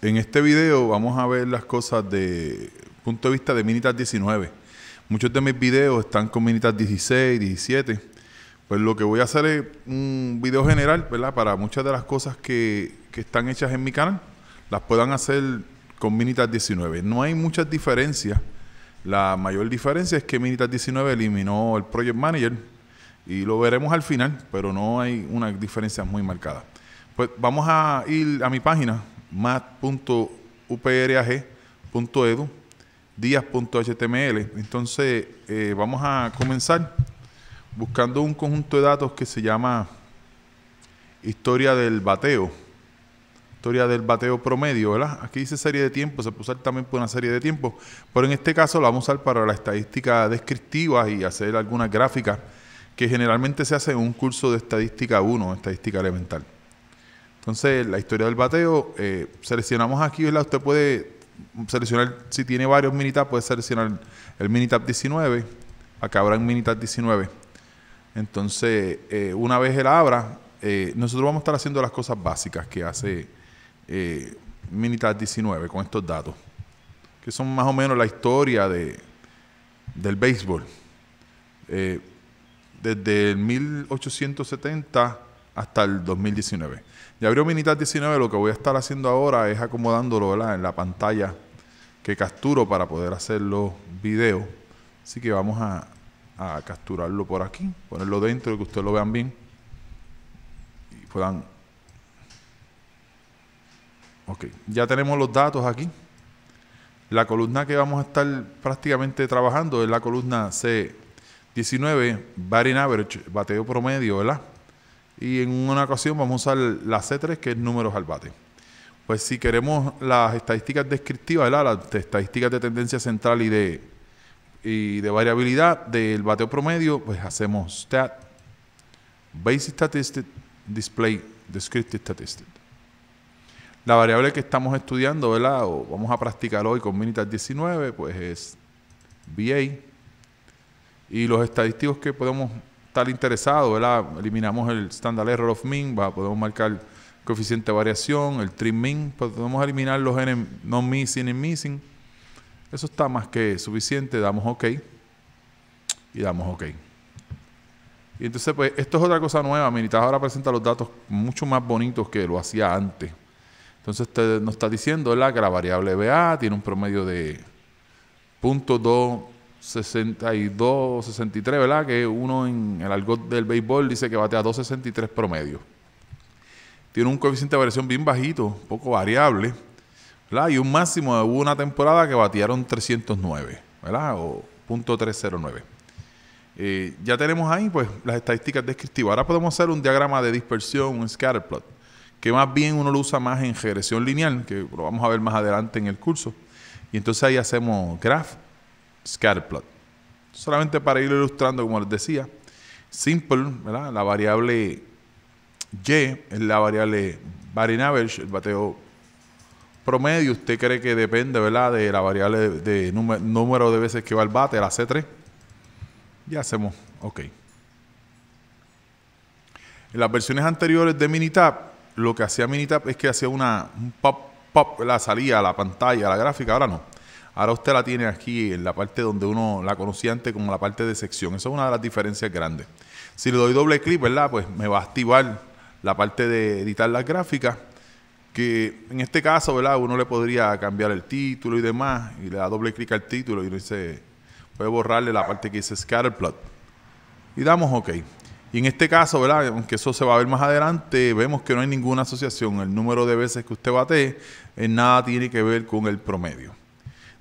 En este video vamos a ver las cosas de punto de vista de Minitas 19. Muchos de mis videos están con Minitas 16, 17. Pues lo que voy a hacer es un video general, ¿verdad? Para muchas de las cosas que, que están hechas en mi canal, las puedan hacer con Minitas 19. No hay muchas diferencias. La mayor diferencia es que Minitas 19 eliminó el Project Manager y lo veremos al final, pero no hay una diferencia muy marcada. Pues vamos a ir a mi página, mat.uprag.edu, días.html. Entonces, eh, vamos a comenzar buscando un conjunto de datos que se llama historia del bateo. Historia del bateo promedio, ¿verdad? Aquí dice serie de tiempos, se puede usar también por una serie de tiempos, pero en este caso lo vamos a usar para la estadística descriptiva y hacer algunas gráficas que generalmente se hace en un curso de estadística 1, estadística elemental. Entonces, la historia del bateo, eh, seleccionamos aquí, Usted puede seleccionar, si tiene varios minitap, puede seleccionar el minitap 19. Acá habrá un Minitab 19. Entonces, eh, una vez él abra, eh, nosotros vamos a estar haciendo las cosas básicas que hace eh, Minitab 19 con estos datos, que son más o menos la historia de, del béisbol. desde el 1870 hasta el 2019. Ya abrió Minitas 19, lo que voy a estar haciendo ahora es acomodándolo ¿verdad? en la pantalla que capturo para poder hacer los videos. Así que vamos a, capturarlo por aquí, ponerlo dentro, que ustedes lo vean bien y puedan... Ok, ya tenemos los datos aquí. La columna que vamos a estar prácticamente trabajando es la columna C19, batting average, bateo promedio, ¿verdad? Y en una ocasión vamos a usar la C3, que es números al bate. Pues si queremos las estadísticas descriptivas, ¿verdad? las estadísticas de tendencia central y de, y de variabilidad del bateo promedio, pues hacemos stat, basic statistic, display, descriptive statistic. La variable que estamos estudiando, ¿verdad? O vamos a practicar hoy con Minitas 19, pues es VA. Y los estadísticos que podemos interesado, ¿verdad? Eliminamos el standard error of min, podemos marcar coeficiente de variación, el trim min, pues podemos eliminar los N no missing y missing. Eso está más que suficiente, damos OK y damos OK. Y entonces, pues, esto es otra cosa nueva. Minitas ahora presenta los datos mucho más bonitos que lo hacía antes. Entonces, nos está diciendo que la variable BA tiene un promedio de 0.2 62, 63, ¿verdad? Que uno en el argot del béisbol dice que batea 263 promedio. Tiene un coeficiente de variación bien bajito, poco variable, ¿verdad? Y un máximo, de una temporada que batearon 309, ¿verdad? O .309. Eh, ya tenemos ahí, pues, las estadísticas descriptivas. Ahora podemos hacer un diagrama de dispersión, un scatterplot, que más bien uno lo usa más en regresión lineal, que lo vamos a ver más adelante en el curso. Y entonces ahí hacemos graph scatterplot. Solamente para ir ilustrando, como les decía, simple, ¿verdad? la variable y es la variable batting average, el bateo promedio. Usted cree que depende ¿verdad? de la variable de, número de veces que va el bate, la C3. Ya hacemos, ok. En las versiones anteriores de Minitab, lo que hacía Minitab es que hacía una, pop, pop, la salida la pantalla, la gráfica. Ahora no. Ahora usted la tiene aquí en la parte donde uno la conocía antes como la parte de sección. Esa es una de las diferencias grandes. Si le doy doble clic, ¿verdad? Pues me va a activar la parte de editar las gráficas, que en este caso, ¿verdad? Uno le podría cambiar el título y demás, y le da doble clic al título y uno dice, puede borrarle la parte que dice scatterplot. Y damos OK. Y en este caso, ¿verdad? Aunque eso se va a ver más adelante, vemos que no hay ninguna asociación. El número de veces que usted bate en nada tiene que ver con el promedio.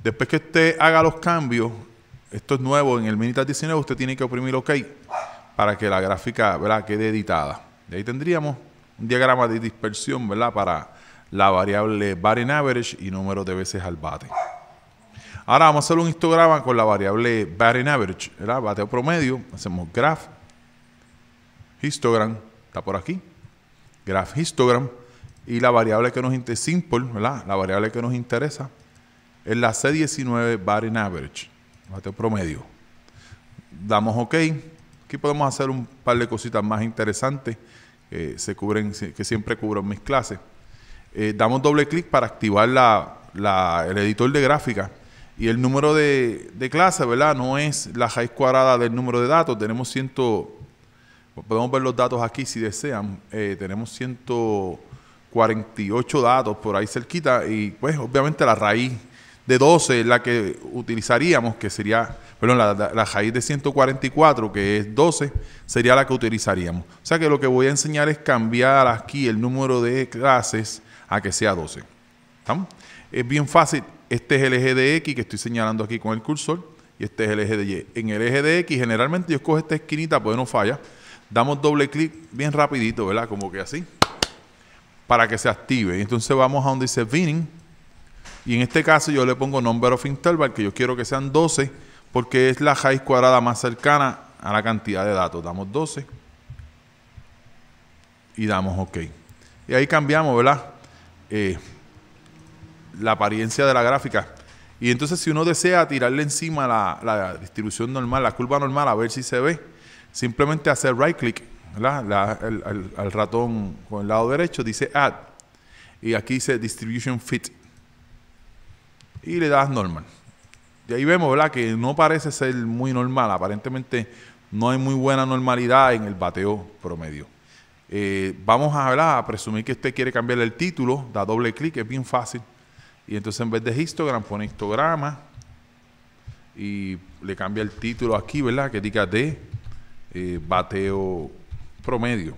Después que usted haga los cambios, esto es nuevo, en el Minitab 19 usted tiene que oprimir OK para que la gráfica ¿verdad? quede editada. De ahí tendríamos un diagrama de dispersión ¿verdad? para la variable bar average y número de veces al bate. Ahora vamos a hacer un histograma con la variable bar average, ¿verdad? bateo promedio. Hacemos graph, histogram, está por aquí, graph histogram y la variable que nos interesa, simple, ¿verdad? la variable que nos interesa en la C19 IN Average, bateo promedio. Damos OK. Aquí podemos hacer un par de cositas más interesantes eh, se cubren, que siempre cubro en mis clases. Eh, damos doble clic para activar el editor de gráfica y el número de, de clase, ¿verdad? No es la raíz cuadrada del número de datos. Tenemos ciento, podemos ver los datos aquí si desean. Eh, tenemos 148 datos por ahí cerquita y pues obviamente la raíz de 12, la que utilizaríamos, que sería, perdón, la, la, raíz de 144, que es 12, sería la que utilizaríamos. O sea que lo que voy a enseñar es cambiar aquí el número de clases a que sea 12. ¿Estamos? Es bien fácil. Este es el eje de X que estoy señalando aquí con el cursor y este es el eje de Y. En el eje de X, generalmente yo escojo esta esquinita, pues no falla. Damos doble clic bien rapidito, ¿verdad? Como que así, para que se active. Entonces vamos a donde dice Vinning. Y en este caso yo le pongo number of interval, que yo quiero que sean 12, porque es la raíz cuadrada más cercana a la cantidad de datos. Damos 12 y damos OK. Y ahí cambiamos, ¿verdad? Eh, la apariencia de la gráfica. Y entonces si uno desea tirarle encima la, distribución normal, la curva normal, a ver si se ve, simplemente hacer right click, el, al ratón con el lado derecho, dice add. Y aquí dice distribution fit y le das normal. De ahí vemos, ¿verdad? Que no parece ser muy normal. Aparentemente no hay muy buena normalidad en el bateo promedio. Eh, vamos a, hablar presumir que usted quiere cambiar el título, da doble clic, es bien fácil. Y entonces en vez de histogram pone histograma y le cambia el título aquí, ¿verdad? Que diga de eh, bateo promedio.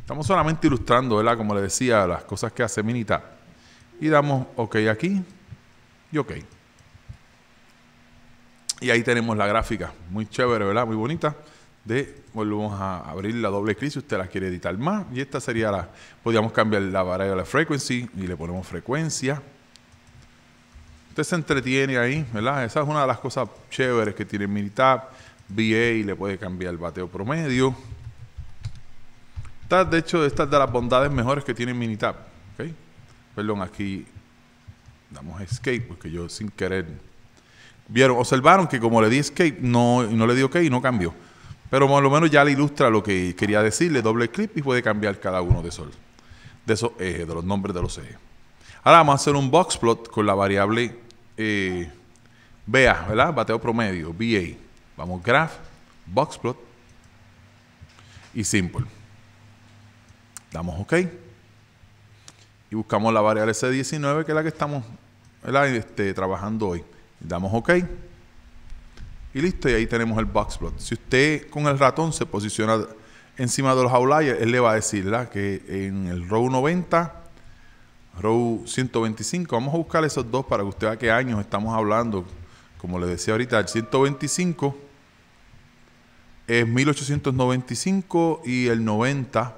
Estamos solamente ilustrando, ¿verdad? Como le decía, las cosas que hace Minita. Y damos OK aquí. Y ok. Y ahí tenemos la gráfica, muy chévere, ¿verdad? Muy bonita. De, volvemos a abrir la doble crisis usted la quiere editar más. Y esta sería la, podríamos cambiar la variable frequency y le ponemos frecuencia. Usted se entretiene ahí, ¿verdad? Esa es una de las cosas chéveres que tiene Minitab. VA y le puede cambiar el bateo promedio. de hecho, esta es de las bondades mejores que tiene Minitab. ¿okay? Perdón, aquí damos escape, porque yo sin querer vieron, observaron que como le di escape, no, no le di ok y no cambió. Pero más lo menos ya le ilustra lo que quería decirle, doble clic y puede cambiar cada uno de esos, de esos ejes, de los nombres de los ejes. Ahora vamos a hacer un box plot con la variable eh, BA, ¿verdad? Bateo promedio, BA. Vamos graph, box plot y simple. Damos OK y buscamos la variable C19, que es la que estamos este, trabajando hoy. Damos OK. Y listo, y ahí tenemos el box plot. Si usted con el ratón se posiciona encima de los outliers, él le va a decir ¿la? que en el row 90, row 125, vamos a buscar esos dos para que usted vea qué años estamos hablando. Como le decía ahorita, el 125 es 1895 y el 90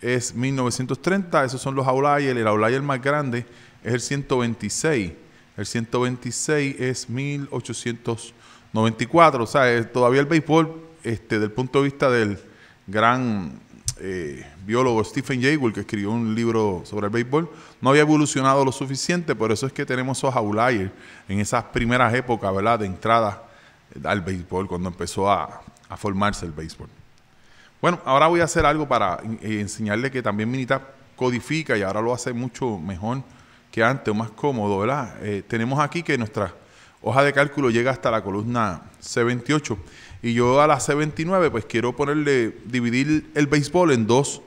es 1930, esos son los outliers, el Aulayer más grande es el 126, el 126 es 1894, o sea, todavía el béisbol, este, del punto de vista del gran eh, biólogo Stephen Jaywell que escribió un libro sobre el béisbol, no había evolucionado lo suficiente, por eso es que tenemos esos Aulayers en esas primeras épocas, ¿verdad?, de entrada al béisbol, cuando empezó a, a formarse el béisbol. Bueno, ahora voy a hacer algo para eh, enseñarle que también Minitab codifica y ahora lo hace mucho mejor que antes, o más cómodo, ¿verdad? Eh, tenemos aquí que nuestra hoja de cálculo llega hasta la columna C28 y yo a la C29 pues quiero ponerle, dividir el béisbol en dos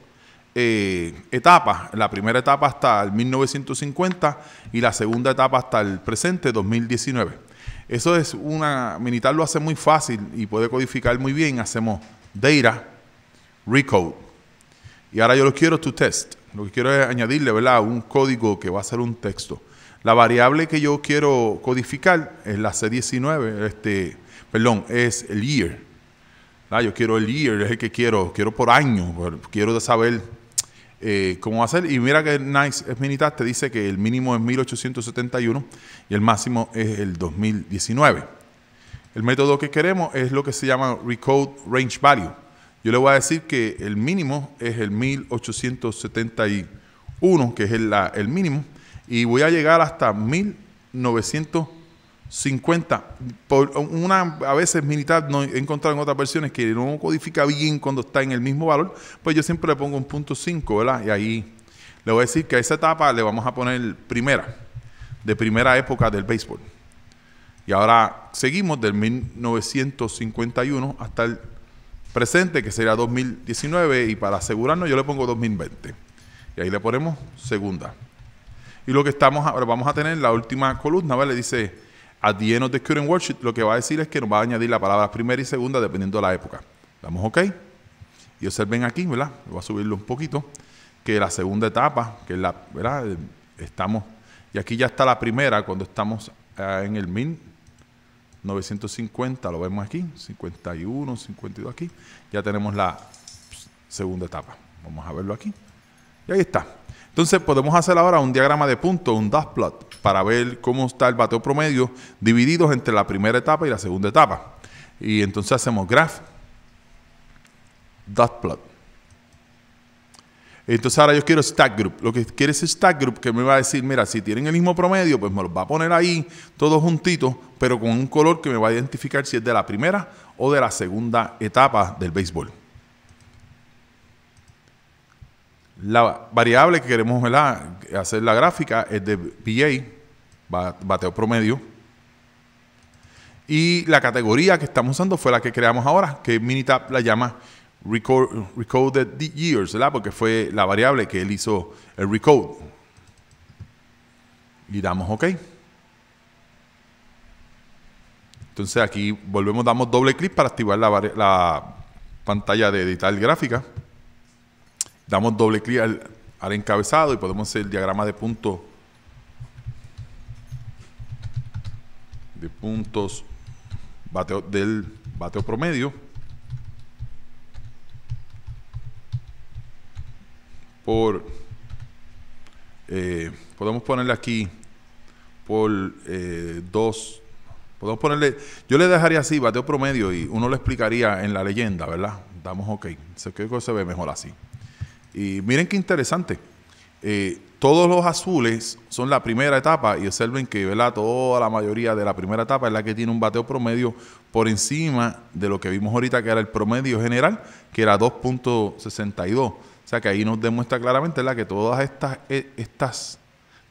eh, etapas. La primera etapa hasta el 1950 y la segunda etapa hasta el presente, 2019. Eso es una, Minitar lo hace muy fácil y puede codificar muy bien. Hacemos DEIRA, Recode. Y ahora yo lo quiero to test. Lo que quiero es añadirle, ¿verdad? Un código que va a ser un texto. La variable que yo quiero codificar es la C19, este, perdón, es el year. Ah, yo quiero el year, es el que quiero, quiero por año, quiero saber eh, cómo va a ser. Y mira que Nice es Minitas te dice que el mínimo es 1871 y el máximo es el 2019. El método que queremos es lo que se llama Recode Range Value. Yo le voy a decir que el mínimo es el 1871, que es el, mínimo, y voy a llegar hasta 1950. Por una, a veces militar no, he encontrado en otras versiones que no codifica bien cuando está en el mismo valor, pues yo siempre le pongo un punto 5, ¿verdad? Y ahí le voy a decir que a esa etapa le vamos a poner primera, de primera época del béisbol. Y ahora seguimos del 1951 hasta el presente, que sería 2019, y para asegurarnos yo le pongo 2020. Y ahí le ponemos segunda. Y lo que estamos ahora vamos a tener la última columna, ¿vale? Dice, a de de lo que va a decir es que nos va a añadir la palabra primera y segunda dependiendo de la época. Damos OK. Y observen aquí, ¿verdad? Voy a subirlo un poquito, que la segunda etapa, que es la, ¿verdad? Estamos, y aquí ya está la primera cuando estamos eh, en el min 950, lo vemos aquí, 51, 52 aquí. Ya tenemos la segunda etapa. Vamos a verlo aquí. Y ahí está. Entonces podemos hacer ahora un diagrama de puntos, un dot plot, para ver cómo está el bateo promedio divididos entre la primera etapa y la segunda etapa. Y entonces hacemos graph, dot plot. Entonces ahora yo quiero stack group. Lo que quiere es stack group que me va a decir, mira, si tienen el mismo promedio, pues me los va a poner ahí todos juntitos, pero con un color que me va a identificar si es de la primera o de la segunda etapa del béisbol. La variable que queremos hacer la gráfica es de BA, bateo promedio. Y la categoría que estamos usando fue la que creamos ahora, que Minitab la llama record, recoded the years, ¿verdad? Porque fue la variable que él hizo el recode. Y damos OK. Entonces aquí volvemos, damos doble clic para activar la, pantalla de editar gráfica. Damos doble clic al, encabezado y podemos hacer el diagrama de puntos de puntos bateo, del bateo promedio. Eh, podemos ponerle aquí por eh, dos, podemos ponerle, yo le dejaría así, bateo promedio y uno lo explicaría en la leyenda, ¿verdad? Damos ok, se ve mejor así. Y miren qué interesante. Eh, todos los azules son la primera etapa y observen que ¿verdad? toda la mayoría de la primera etapa es la que tiene un bateo promedio por encima de lo que vimos ahorita que era el promedio general, que era 2.62. O sea que ahí nos demuestra claramente la que todas estas, eh, estas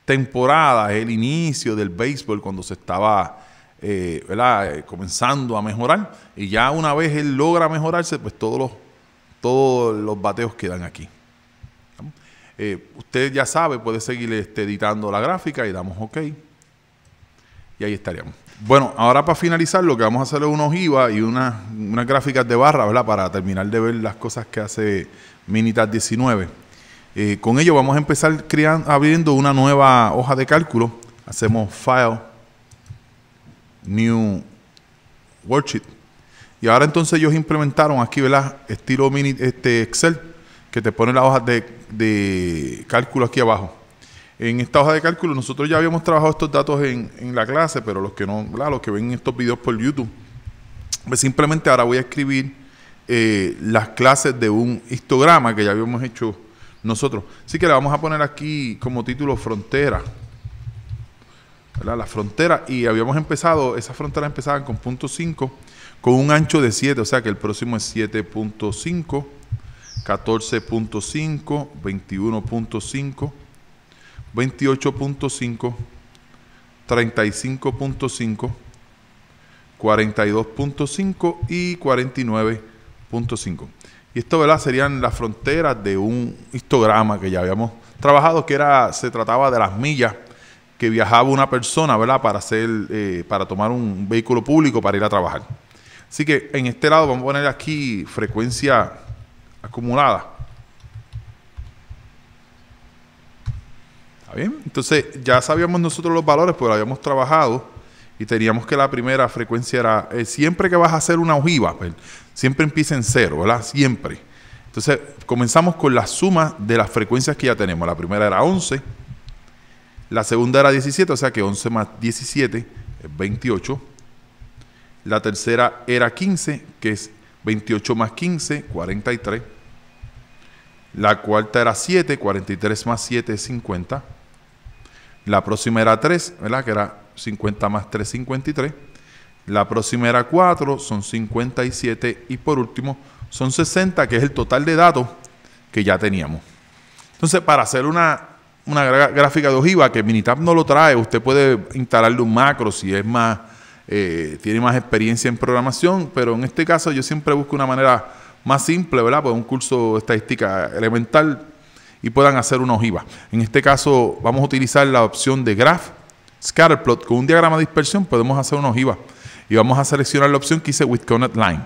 temporadas, el inicio del béisbol cuando se estaba eh, eh, comenzando a mejorar, y ya una vez él logra mejorarse, pues todos los, todos los bateos quedan aquí. usted ya sabe, puede seguir este, editando la gráfica y damos OK. Y ahí estaríamos. Bueno, ahora para finalizar, lo que vamos a hacer es una ojiva y unas una gráficas de barra, ¿verdad? Para terminar de ver las cosas que hace Minitas 19. Eh, con ello vamos a empezar creando, abriendo una nueva hoja de cálculo. Hacemos File, New Worksheet. Y ahora entonces ellos implementaron aquí, ¿verdad? Estilo mini, este Excel, que te pone la hoja de, cálculo aquí abajo. En esta hoja de cálculo nosotros ya habíamos trabajado estos datos en, en la clase, pero los que no, los que ven estos videos por YouTube, pues simplemente ahora voy a escribir eh, las clases de un histograma que ya habíamos hecho nosotros. Así que le vamos a poner aquí como título frontera. ¿verdad? La frontera. Y habíamos empezado, esas fronteras empezaban con punto 5, con un ancho de 7, o sea que el próximo es 7.5, 14.5, 21.5, 28.5, 35.5, 42.5 y 49 5. Y esto, ¿verdad? Serían las fronteras de un histograma que ya habíamos trabajado, que era, se trataba de las millas que viajaba una persona, ¿verdad? Para hacer, eh, para tomar un vehículo público para ir a trabajar. Así que en este lado vamos a poner aquí frecuencia acumulada. ¿Está bien? Entonces ya sabíamos nosotros los valores, pero pues, habíamos trabajado y teníamos que la primera frecuencia era, eh, siempre que vas a hacer una ojiva, pues, siempre empieza en cero, ¿verdad? Siempre. Entonces comenzamos con la suma de las frecuencias que ya tenemos. La primera era 11, la segunda era 17, o sea que 11 más 17 es 28. La tercera era 15, que es 28 más 15, 43. La cuarta era 7, 43 más 7 es 50. La próxima era 3, ¿verdad? Que era 50 más 3, 53. La próxima era 4, son 57. Y por último, son 60, que es el total de datos que ya teníamos. Entonces, para hacer una, una gráfica de ojiva, que Minitab no lo trae, usted puede instalarle un macro si es más, eh, tiene más experiencia en programación, pero en este caso yo siempre busco una manera más simple, ¿verdad? Pues un curso de estadística elemental y puedan hacer una ojiva. En este caso vamos a utilizar la opción de Graph Scatterplot. Con un diagrama de dispersión podemos hacer una ojiva y vamos a seleccionar la opción que dice With Connect Line.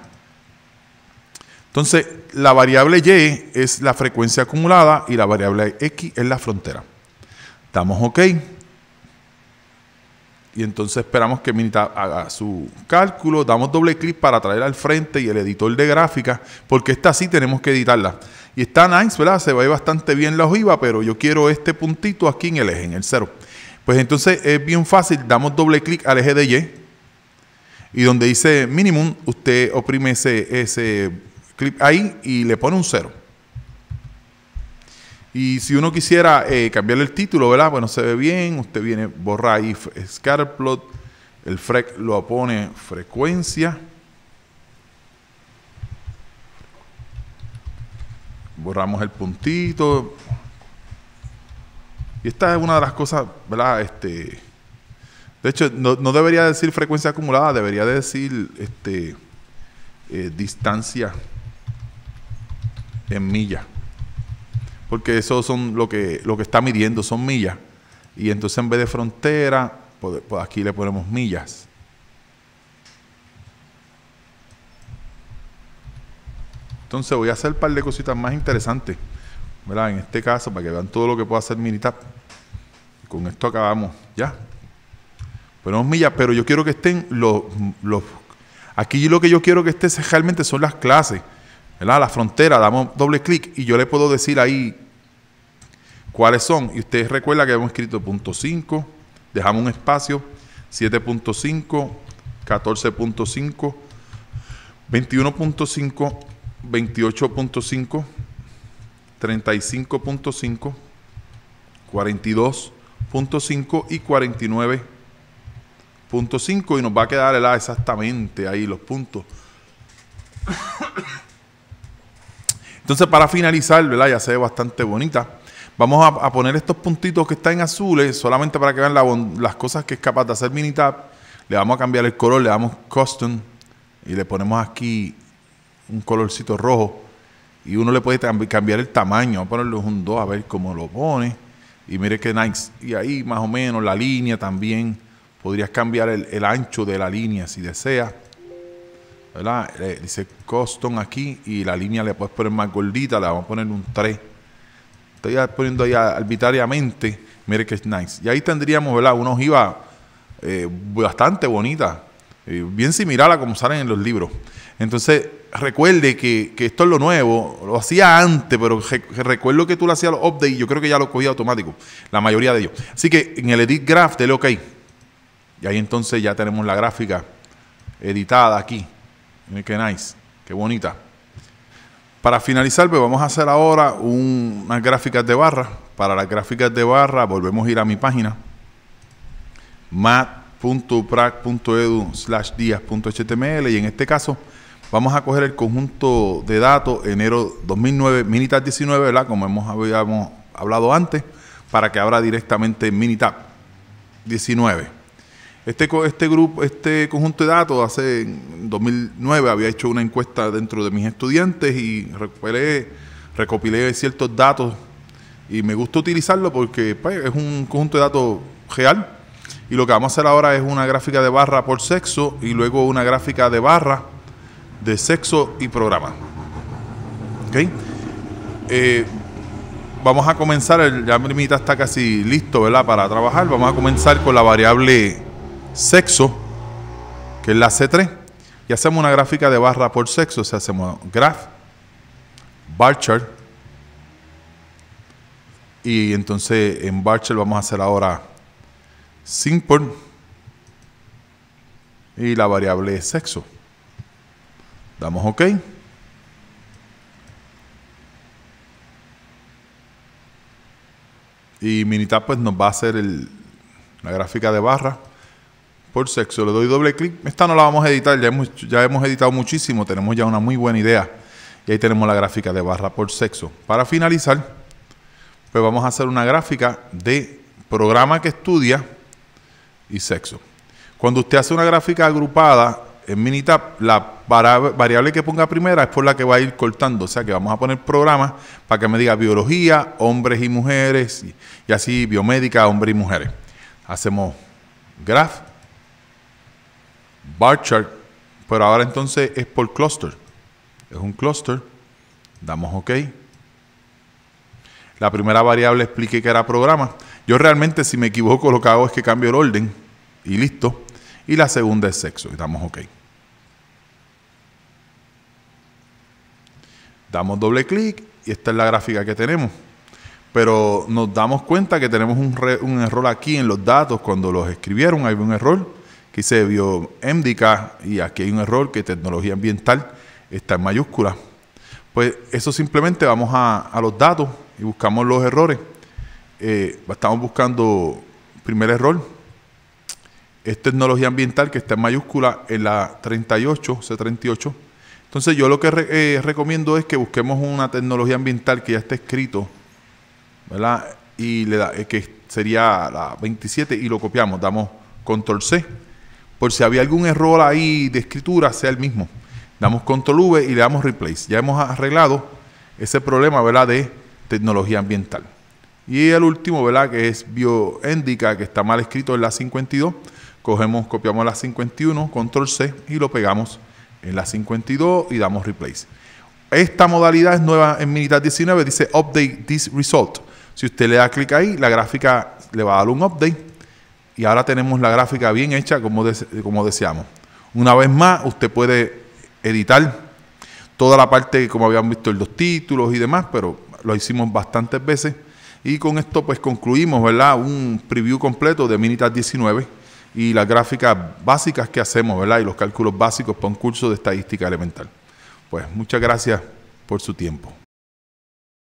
Entonces, la variable Y es la frecuencia acumulada y la variable X es la frontera. Damos OK. Y entonces esperamos que Minita haga su cálculo. Damos doble clic para traer al frente y el editor de gráfica porque esta sí tenemos que editarla. Y está nice, ¿verdad? Se ve bastante bien la ojiva, pero yo quiero este puntito aquí en el eje, en el cero. Pues entonces es bien fácil, damos doble clic al eje de Y. Y donde dice minimum, usted oprime ese, clip ahí y le pone un cero. Y si uno quisiera cambiar eh, cambiarle el título, ¿verdad? Bueno, se ve bien, usted viene, borra ahí scatterplot, el frec lo pone frecuencia. borramos el puntito. Y esta es una de las cosas, ¿verdad? Este, de hecho, no, debería decir frecuencia acumulada, debería decir este, eh, distancia en millas. Porque eso son lo que, lo que está midiendo, son millas. Y entonces en vez de frontera, pues, pues aquí le ponemos millas. Entonces voy a hacer un par de cositas más interesantes, ¿verdad? En este caso, para que vean todo lo que puedo hacer minitap. Con esto acabamos, ¿ya? Ponemos millas, pero yo quiero que estén los, los... Aquí lo que yo quiero que estén realmente son las clases, ¿verdad? La frontera, damos doble clic y yo le puedo decir ahí cuáles son. Y ustedes recuerdan que hemos escrito 5, dejamos un espacio, 7.5, 14.5, 21.5, 28.5, 35.5, 42.5 y 49.5 y nos va a quedar el exactamente ahí los puntos. Entonces para finalizar, Ya se ve bastante bonita. Vamos a, poner estos puntitos que están en azules solamente para que vean las cosas que es capaz de hacer Minitab. Le vamos a cambiar el color, le damos custom y le ponemos aquí un colorcito rojo y uno le puede cambiar el tamaño, vamos a ponerle un 2 a ver cómo lo pone. Y mire que nice. Y ahí más o menos la línea también. Podrías cambiar el, ancho de la línea si deseas. ¿Verdad? dice custom aquí y la línea le puedes poner más gordita, le vamos a poner un 3. Estoy poniendo ahí arbitrariamente. Mire que es nice. Y ahí tendríamos, ¿verdad? Una ojiva eh, bastante bonita. Eh, bien similar a como salen en los libros. Entonces, recuerde que, esto es lo nuevo, lo hacía antes, pero recuerdo que tú le hacías los updates y yo creo que ya lo cogía automático, la mayoría de ellos. Así que en el edit graph, dele OK. Y ahí entonces ya tenemos la gráfica editada aquí. Miren qué nice, qué bonita. Para finalizar, pues vamos a hacer ahora unas gráficas de barra. Para las gráficas de barra, volvemos a ir a mi página. mat.prac.edu slash días.html y en este caso Vamos a coger el conjunto de datos enero 2009, Minitab 19, ¿verdad? Como hemos, habíamos hablado antes, para que abra directamente Minitab 19. Este, este, grupo, este conjunto de datos, hace en 2009 había hecho una encuesta dentro de mis estudiantes y recopilé, recopilé ciertos datos y me gusta utilizarlo porque pues, es un conjunto de datos real. Y lo que vamos a hacer ahora es una gráfica de barra por sexo y luego una gráfica de barra de sexo y programa. ¿Ok? Eh, vamos a comenzar, el, ya mitad está casi listo, ¿verdad? Para trabajar. Vamos a comenzar con la variable sexo, que es la C3. Y hacemos una gráfica de barra por sexo. O sea, hacemos graph, bar chart. Y entonces en bar chart vamos a hacer ahora simple. Y la variable sexo. Damos OK. Y Minitab pues nos va a hacer el, la gráfica de barra por sexo. Le doy doble clic. Esta no la vamos a editar, ya hemos, ya hemos editado muchísimo, tenemos ya una muy buena idea. Y ahí tenemos la gráfica de barra por sexo. Para finalizar, pues vamos a hacer una gráfica de programa que estudia y sexo. Cuando usted hace una gráfica agrupada, en Minitab, la variable que ponga primera es por la que va a ir cortando. O sea que vamos a poner programa para que me diga biología, hombres y mujeres, y, así biomédica, hombres y mujeres. Hacemos graph, bar chart, pero ahora entonces es por cluster. Es un cluster. Damos OK. La primera variable expliqué que era programa. Yo realmente, si me equivoco, lo que hago es que cambio el orden y listo. Y la segunda es sexo. damos OK. Damos doble clic y esta es la gráfica que tenemos. Pero nos damos cuenta que tenemos un, error aquí en los datos. Cuando los escribieron, hay un error que se dice éndica y aquí hay un error que tecnología ambiental está en mayúscula. Pues eso simplemente vamos a, los datos y buscamos los errores. Eh, estamos buscando primer error. Es tecnología ambiental que está en mayúscula en la 38, C38 entonces yo lo que eh, recomiendo es que busquemos una tecnología ambiental que ya esté escrito, ¿verdad? Y le eh, que sería la 27 y lo copiamos, damos control C. Por si había algún error ahí de escritura, sea el mismo. Damos control V y le damos replace. Ya hemos arreglado ese problema, ¿verdad? De tecnología ambiental. Y el último, ¿verdad? Que es Bioendica, que está mal escrito en la 52. Cogemos, copiamos la 51, control C y lo pegamos en la 52 y damos replace. Esta modalidad es nueva en Minitab 19, dice update this result. Si usted le da clic ahí, la gráfica le va a dar un update y ahora tenemos la gráfica bien hecha como, como deseamos. Una vez más, usted puede editar toda la parte, como habían visto, los títulos y demás, pero lo hicimos bastantes veces. Y con esto pues concluimos, ¿verdad? Un preview completo de Minitab 19 y las gráficas básicas que hacemos, ¿verdad? Y los cálculos básicos para un curso de estadística elemental. Pues muchas gracias por su tiempo.